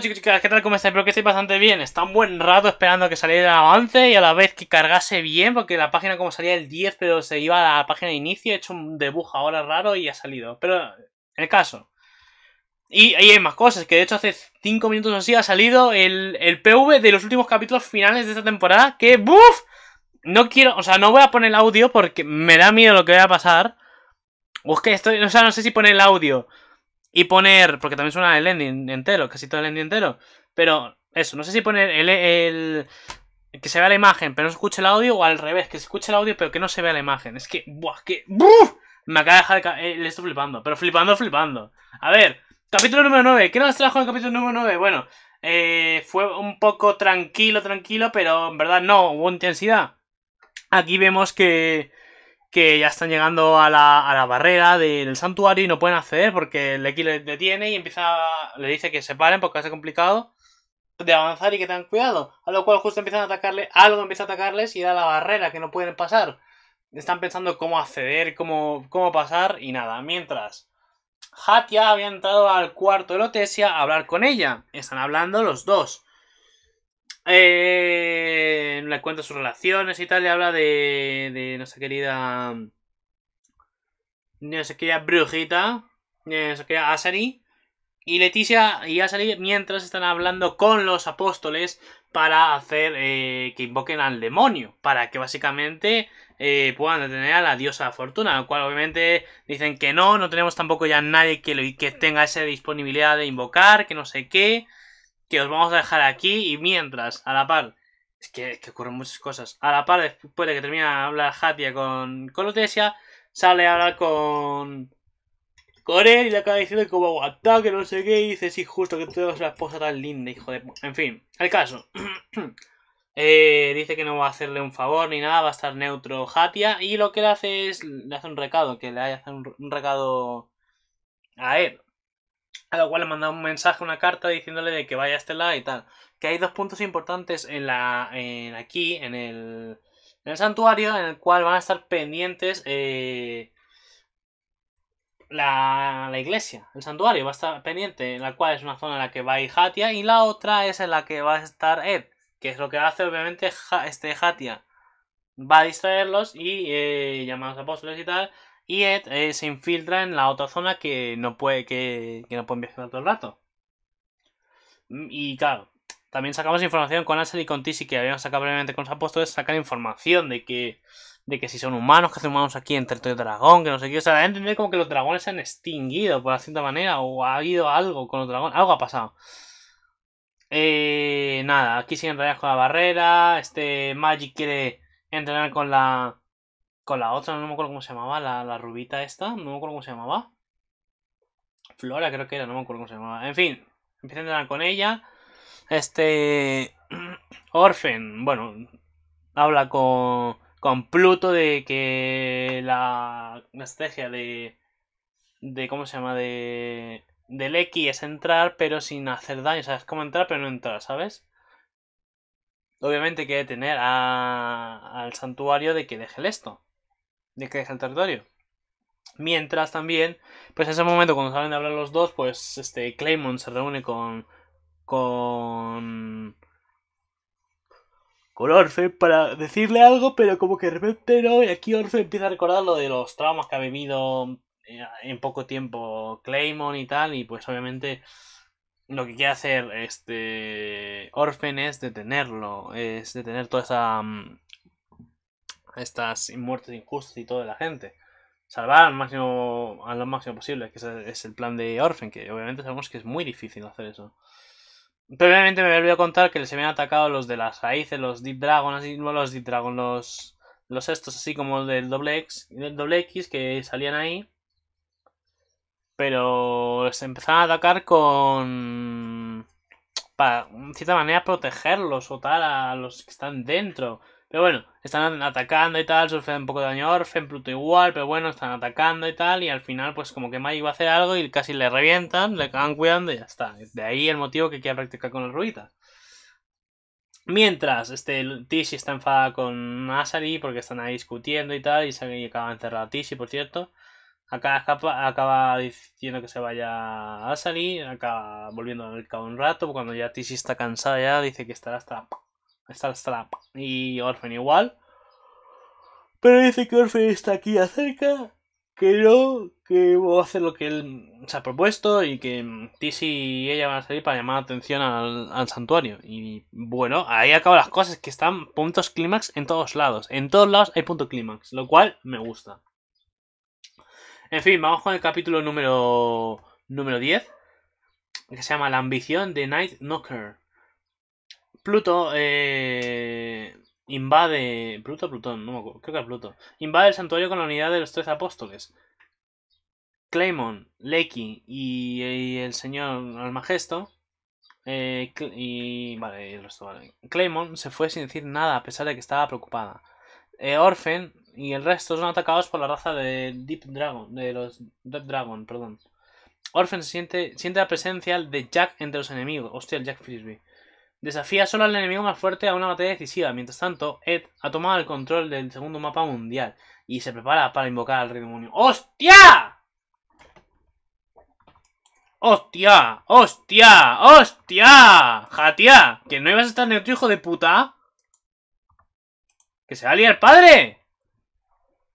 chicos chicas, ¿qué tal? ¿Cómo estáis? Espero que estéis bastante bien. Está un buen rato esperando que saliera el avance y a la vez que cargase bien, porque la página como salía el 10, pero se iba a la página de inicio, he hecho un debug ahora raro y ha salido. Pero, en el caso. Y hay más cosas, que de hecho hace 5 minutos o así ha salido el, PV de los últimos capítulos finales de esta temporada, que ¡buf! No quiero, o sea, no voy a poner el audio porque me da miedo lo que va a pasar. O o sea, no sé si poner el audio y poner, porque también suena el ending entero, casi todo el ending entero. Pero eso, no sé si poner el, que se vea la imagen, pero no se escuche el audio, o al revés, que se escuche el audio, pero que no se vea la imagen. Es que, buah, que. Me acaba de dejar. Eh, le estoy flipando, pero flipando, flipando. A ver, capítulo número 9. ¿Qué nos trajo el capítulo número 9? Bueno, eh, fue un poco tranquilo, tranquilo, pero en verdad no, hubo intensidad. Aquí vemos que que ya están llegando a la, a la barrera del santuario y no pueden acceder porque el X les detiene y empieza le dice que se paren porque va complicado de avanzar y que tengan cuidado. A lo cual justo empiezan a atacarle, algo empieza a atacarles y da la barrera que no pueden pasar. Están pensando cómo acceder, cómo, cómo pasar y nada. Mientras Hatia había entrado al cuarto de Lotesia a hablar con ella. Están hablando los dos. Eh en la cuenta sus relaciones y tal, Le habla de, nuestra querida. Nuestra querida brujita, nuestra querida Asari. Y Leticia y Asari. mientras están hablando con los apóstoles para hacer eh, que invoquen al demonio, para que básicamente eh, puedan detener a la diosa Fortuna, lo cual obviamente dicen que no, no tenemos tampoco ya nadie que, que tenga esa disponibilidad de invocar, que no sé qué, que os vamos a dejar aquí y mientras, a la par, es que, ocurren muchas cosas. A la par, después de que termina hablar Hatia con, con sale a hablar con. Con y le acaba diciendo como aguantado, que no sé qué, y dice, sí, justo que tengas una esposa tan linda, hijo de... En fin, el caso. Eh, dice que no va a hacerle un favor ni nada, va a estar neutro Hatia, y lo que le hace es, le hace un recado, que le haya hacer un recado a él a lo cual le manda un mensaje, una carta diciéndole de que vaya a este lado y tal. Que hay dos puntos importantes en la, en aquí, en el, en el santuario, en el cual van a estar pendientes eh, la, la, iglesia, el santuario va a estar pendiente, en la cual es una zona en la que va a ir Hatia y la otra es en la que va a estar Ed, que es lo que hace obviamente este Hatia. Va a distraerlos y eh, a los apóstoles y tal y Ed eh, se infiltra en la otra zona que no puede, que, pueden viajar todo el rato. Mm, y claro, también sacamos información con Ansel y con Tisi que habíamos sacado previamente con los apóstoles, Sacar información de que de que si son humanos, que hacen humanos aquí en el dragón, que no sé qué. O sea, entender como que los dragones se han extinguido, por cierta manera, o ha habido algo con los dragones, algo ha pasado. Eh, nada, aquí siguen rayas con la barrera. Este Magic quiere entrenar con la con la otra, no me acuerdo cómo se llamaba, la, rubita esta, no me acuerdo cómo se llamaba. Flora creo que era, no me acuerdo cómo se llamaba. En fin, empiezan a entrar con ella. Este... Orfen, bueno, habla con, con Pluto de que la, estrategia de... de ¿Cómo se llama? De... Del X es entrar, pero sin hacer daño. Sabes cómo como entrar, pero no entrar, ¿sabes? Obviamente Quiere que tener al santuario de que deje el esto de que el territorio. Mientras también, pues en ese momento cuando salen de hablar los dos, pues este Claymon se reúne con con con Orfe para decirle algo, pero como que de repente no, y aquí Orfe empieza a recordar lo de los traumas que ha vivido eh, en poco tiempo Claymon y tal, y pues obviamente lo que quiere hacer este Orfen es detenerlo, es detener toda esa mm, estas muertes injustas y toda la gente. Salvar al máximo, a lo máximo posible, que es el plan de Orphan, que obviamente sabemos que es muy difícil hacer eso. Previamente me había a contar que les habían atacado los de las raíces, los Deep Dragon, y no los Deep Dragon, los, estos, así como el del doble X, del doble X que salían ahí. Pero se empezaron a atacar con. para, en cierta manera, protegerlos o tal a los que están dentro. Pero bueno, están atacando y tal, sufren un poco de daño a Pluto igual, pero bueno, están atacando y tal, y al final pues como que Mai va a hacer algo y casi le revientan, le acaban cuidando y ya está. De ahí el motivo que quiere practicar con las ruitas. Mientras, este, Tishi está enfada con Asari porque están ahí discutiendo y tal, y, acaba encerrada Tishi, por cierto. acaba, acaba diciendo que se vaya a Asari, acaba volviendo al mercado un rato, cuando ya Tishi está cansada ya, dice que estará hasta la y Orfen igual. Pero dice que Orfen está aquí acerca, que no, que voy a hacer lo que él se ha propuesto y que Tizzy y ella van a salir para llamar la atención al, santuario. Y bueno, ahí acaban las cosas, que están puntos clímax en todos lados. En todos lados hay punto clímax, lo cual me gusta. En fin, vamos con el capítulo número, número 10, que se llama La ambición de Night Knocker. Pluto eh, invade. Pluto, Plutón, no me acuerdo, creo que era Pluto. Invade el santuario con la unidad de los tres apóstoles. Claymon, Lecky y, el señor Almagesto. Eh, y vale, y el resto Claymon se fue sin decir nada a pesar de que estaba preocupada. Eh, Orphan y el resto son atacados por la raza de Deep Dragon, de los Deep Dragon, perdón. Orphan siente, siente la presencia de Jack entre los enemigos. Hostia, el Jack Frisbee. Desafía solo al enemigo más fuerte a una batalla decisiva. Mientras tanto, Ed ha tomado el control del segundo mapa mundial y se prepara para invocar al rey demonio. ¡Hostia! ¡Hostia! ¡Hostia! ¡Hostia! ¡Jatia! ¿Que no ibas a estar neutro, hijo de puta? ¡Que se va a liar padre!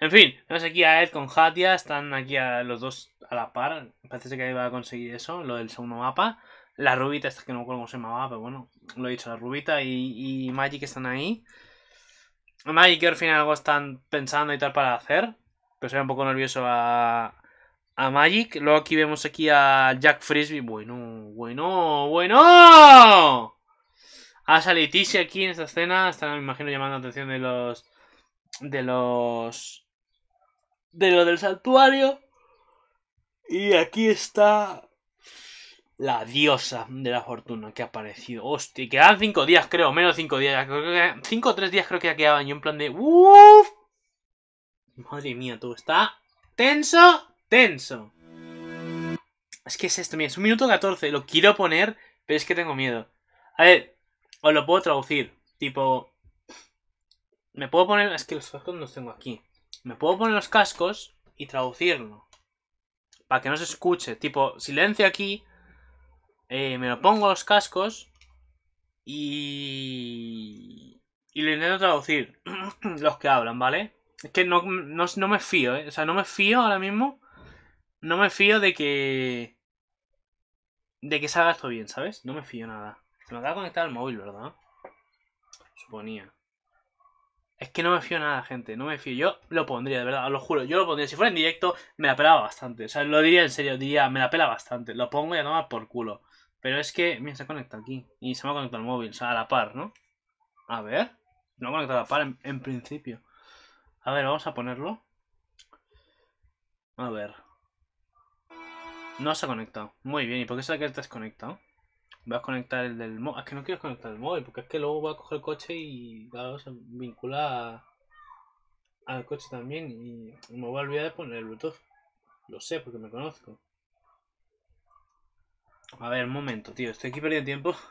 En fin, vemos aquí a Ed con Hatia. Están aquí a los dos a la par. Parece que iba a conseguir eso, lo del segundo mapa. La rubita esta que no me acuerdo cómo se llamaba, pero bueno, lo he dicho, la Rubita y, Magic están ahí. Magic que al final algo están pensando y tal para hacer. Pero se ve un poco nervioso a, Magic. Luego aquí vemos aquí a Jack Frisbee. Bueno, bueno, bueno. A Leticia aquí en esta escena. Están, me imagino, llamando la atención de los... De los... De lo del santuario. Y aquí está la diosa de la fortuna que ha aparecido. Hostia, quedan 5 días, creo, menos 5 días. 5 o 3 días creo que ya quedaban. Yo en plan de... ¡Uf! Madre mía, todo está tenso, tenso. Es que es esto, mira, es un minuto 14. Lo quiero poner, pero es que tengo miedo. A ver, os lo puedo traducir. Tipo... Me puedo poner... Es que los cascos no los tengo aquí. Me puedo poner los cascos y traducirlo. Para que no se escuche. Tipo, silencio aquí eh, me lo pongo los cascos y... Y lo intento traducir. los que hablan, ¿vale? Es que no, me fío, ¿eh? O sea, no me fío ahora mismo. No me fío de que... De que salga esto bien, ¿sabes? No me fío nada. Se me acaba de conectar al móvil, ¿verdad? Suponía. Es que no me fío nada, gente. No me fío. Yo lo pondría, de verdad. Os lo juro. Yo lo pondría. Si fuera en directo, me la pelaba bastante. O sea, lo diría en serio. Diría, me la pela bastante. Lo pongo y a tomar por culo. Pero es que, mira, se conecta aquí. Y se me ha conectado el móvil, o sea, a la par, ¿no? A ver. No ha conectado a la par en, principio. A ver, vamos a ponerlo. A ver. No se ha conectado. Muy bien, ¿y por qué será que está desconectado? Voy a conectar el del móvil. Es que no quiero conectar el móvil, porque es que luego voy a coger el coche y claro, se vincula al coche también. Y me voy a olvidar de poner el Bluetooth. Lo sé, porque me conozco. A ver, un momento, tío. Estoy aquí perdiendo tiempo.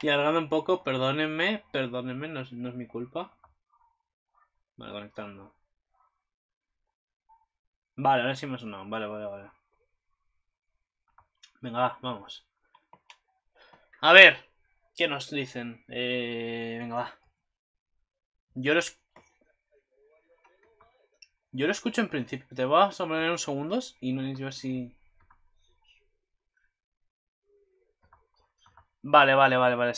Y alargando un poco. Perdónenme. Perdónenme. No es, no es mi culpa. Vale, conectando. Vale, ahora sí me ha Vale, vale, vale. Venga, vamos. A ver. ¿Qué nos dicen? Eh, venga, va. Yo los... Yo lo escucho en principio. Te voy a poner unos segundos y no necesito así... Vale, vale, vale, vale.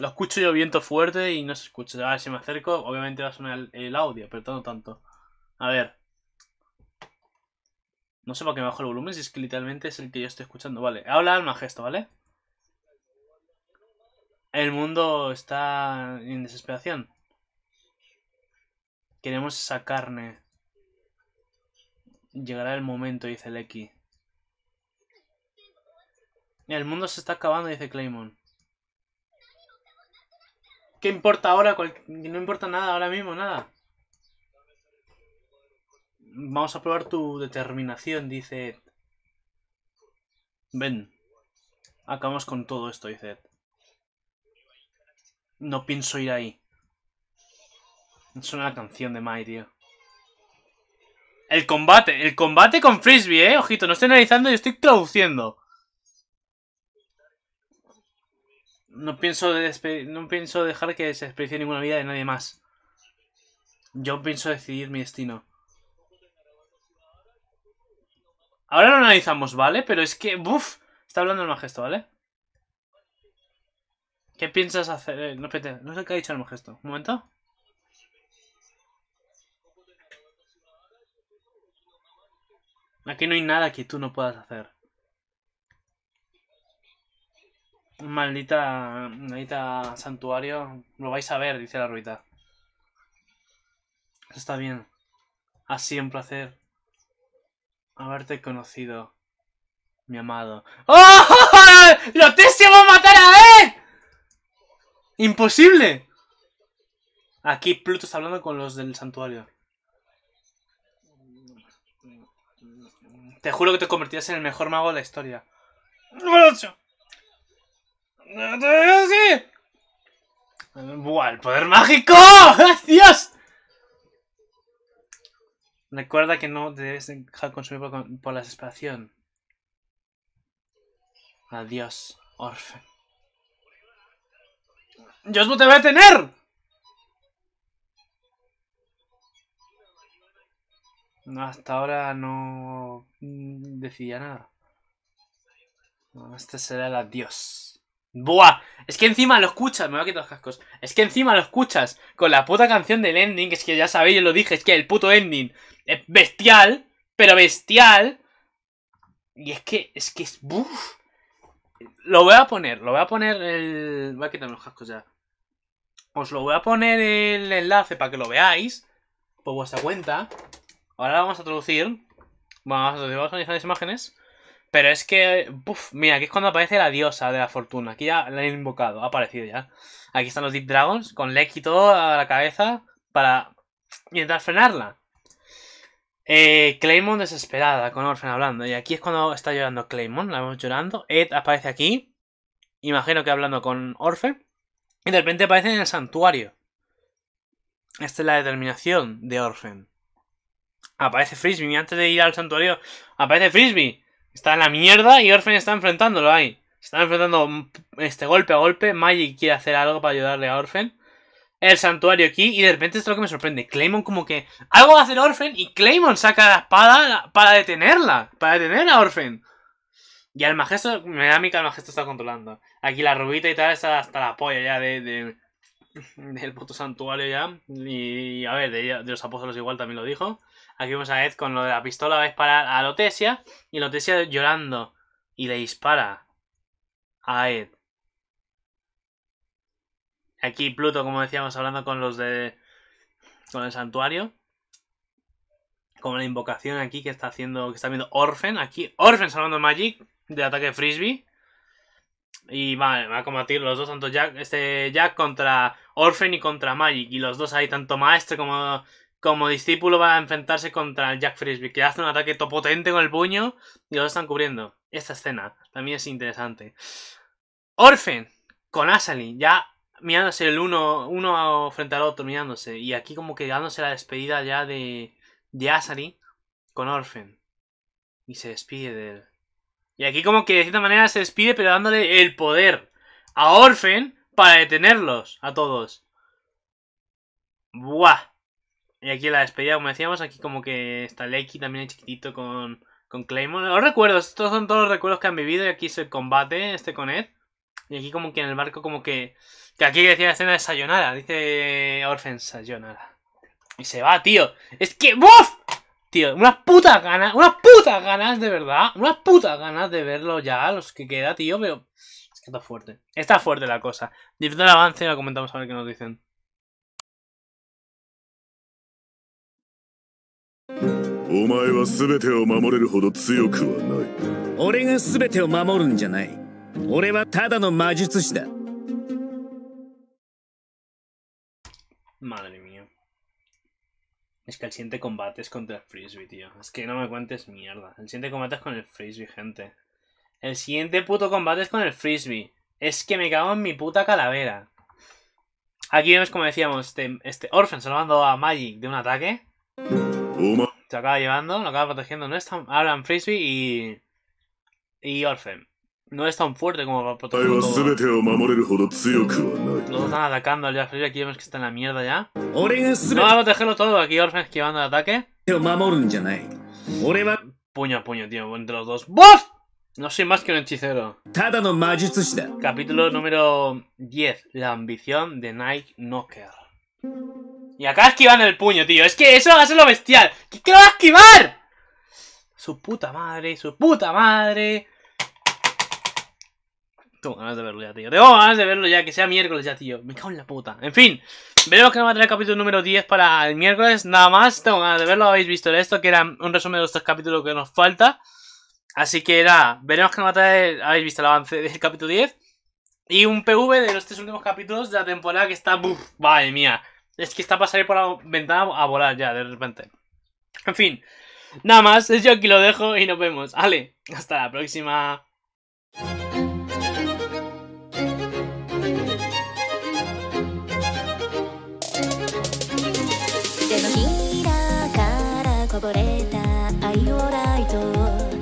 lo escucho yo viento fuerte y no se escucha. A ah, ver, si me acerco, obviamente va a sonar el, audio, pero no tanto. A ver. No sé para qué me bajo el volumen, si es que literalmente es el que yo estoy escuchando. Vale, habla al majesto, ¿vale? El mundo está en desesperación. Queremos esa carne. Llegará el momento, dice el x el mundo se está acabando, dice Claymon. ¿Qué importa ahora? No importa nada ahora mismo, nada. Vamos a probar tu determinación, dice Ed. Ven. Acabamos con todo esto, dice Ed. No pienso ir ahí. Suena la canción de Mai, tío. El combate, el combate con Frisbee, eh. Ojito, no estoy analizando y estoy traduciendo. No pienso, no pienso dejar que se desperdicie ninguna vida de nadie más. Yo pienso decidir mi destino. Ahora lo analizamos, ¿vale? Pero es que, ¡buf! Está hablando el majesto, ¿vale? ¿Qué piensas hacer? Eh, no, no sé qué ha dicho el majesto. ¿Un momento? Aquí no hay nada que tú no puedas hacer. Maldita, maldita santuario. Lo vais a ver, dice la ruita. Está bien. sido un placer haberte conocido, mi amado. ¡Oh! ¡Lo te a matar a él! ¡Imposible! Aquí Pluto está hablando con los del santuario. Te juro que te convertirás en el mejor mago de la historia. 8 así. ¡Buah, el poder mágico! ¡Dios! Recuerda que no te debes dejar consumir por, la desesperación. Adiós, Orfe. ¡Dios, no te voy a tener! No, hasta ahora no decidía nada. Este será el adiós. Buah, es que encima lo escuchas, me voy a quitar los cascos. Es que encima lo escuchas con la puta canción del ending, es que ya sabéis, yo lo dije, es que el puto ending es bestial, pero bestial. Y es que, es que es. Buf. Lo voy a poner, lo voy a poner el. Voy a quitarme los cascos ya. Os lo voy a poner el enlace para que lo veáis. Por vuestra cuenta. Ahora vamos a traducir. Vamos a traducir, las imágenes. Pero es que, mira, aquí es cuando aparece la diosa de la fortuna. Aquí ya la han invocado, ha aparecido ya. Aquí están los Deep Dragons con Leck y todo a la cabeza para intentar frenarla. Eh, Claymon desesperada con Orphan hablando. Y aquí es cuando está llorando Claymon, la vemos llorando. Ed aparece aquí, imagino que hablando con Orphan. Y de repente aparece en el santuario. Esta es la determinación de Orphan. Aparece Frisbee. Y antes de ir al santuario, aparece Frisbee. Está en la mierda y Orphan está enfrentándolo ahí. Está enfrentando mm, este golpe a golpe. Magic quiere hacer algo para ayudarle a Orphan. El santuario aquí. Y de repente esto es lo que me sorprende. Claymon como que... Algo va a hacer Orphan y Claymon saca la espada para detenerla. Para detener a Orphan. Y al majesto... Me da a mí que majesto está controlando. Aquí la rubita y tal está hasta la polla ya de... del de, puto santuario ya. Y, a ver, de, de los apóstoles igual también lo dijo. Aquí vemos a Ed con lo de la pistola, va a disparar a Lotesia. Y Lotesia llorando. Y le dispara a Ed. Aquí Pluto, como decíamos, hablando con los de... Con el santuario. Con la invocación aquí que está haciendo... Que está viendo Orphan. Aquí Orphen salvando Magic de ataque frisbee. Y vale, va, a combatir los dos, tanto Jack, este Jack contra Orphan y contra Magic. Y los dos ahí, tanto Maestre como como discípulo va a enfrentarse contra Jack Frisbee, que hace un ataque topotente con el puño y lo están cubriendo. Esta escena también es interesante. Orphan con Asali, ya mirándose el uno, uno frente al otro, mirándose. Y aquí como que dándose la despedida ya de, de Asali con Orphan. Y se despide de él. Y aquí como que de cierta manera se despide, pero dándole el poder a Orphan para detenerlos a todos. Buah. Y aquí la despedida, como decíamos, aquí como que está Lecky también chiquitito con, con Claymore. Los recuerdos, estos son todos los recuerdos que han vivido. Y aquí es el combate, este con Ed. Y aquí como que en el barco como que... Que aquí decía la escena de Sayonara, dice Orphan Sayonara. Y se va, tío. Es que... ¡Buf! Tío, unas putas ganas, unas putas ganas de verdad, unas putas ganas de verlo ya, los que queda, tío, pero... Es que está fuerte. Está fuerte la cosa. Disfruta el avance y lo comentamos a ver qué nos dicen. Madre mía. Es que el siguiente combate es contra el Frisbee, tío. Es que no me cuentes mierda. El siguiente combate es con el Frisbee, gente. El siguiente puto combate es con el Frisbee. Es que me cago en mi puta calavera. Aquí vemos, como decíamos, este, este Orphan salvando a Magic de un ataque. Se acaba llevando, lo acaba protegiendo. No es tan. Alan Frisbee y. Y Orphan. No es tan fuerte como para protegerlo. Todos están atacando al ya Frisbee. Aquí vemos que está en la mierda ya. No va a protegerlo todo. Aquí Orphan esquivando el ataque. Puño a puño, tío. Entre los dos. ¡Buf! No soy más que un hechicero. Capítulo número 10. La ambición de Nike Knocker. Y acaba esquivando el puño, tío. Es que eso va a ser lo bestial. ¿Qué, lo va a esquivar? Su puta madre, su puta madre. Tengo ganas de verlo ya, tío. Tengo ganas de verlo ya, que sea miércoles ya, tío. Me cago en la puta. En fin, veremos que nos va a traer el capítulo número 10 para el miércoles. Nada más, tengo ganas de verlo. Habéis visto esto, que era un resumen de los tres capítulos que nos falta. Así que nada, veremos que nos va a traer. Habéis visto el avance del capítulo 10. Y un PV de los tres últimos capítulos de la temporada que está. ¡Buf! madre mía. Es que está para salir por la ventana a volar ya, de repente. En fin, nada más, yo aquí lo dejo y nos vemos. Ale, hasta la próxima.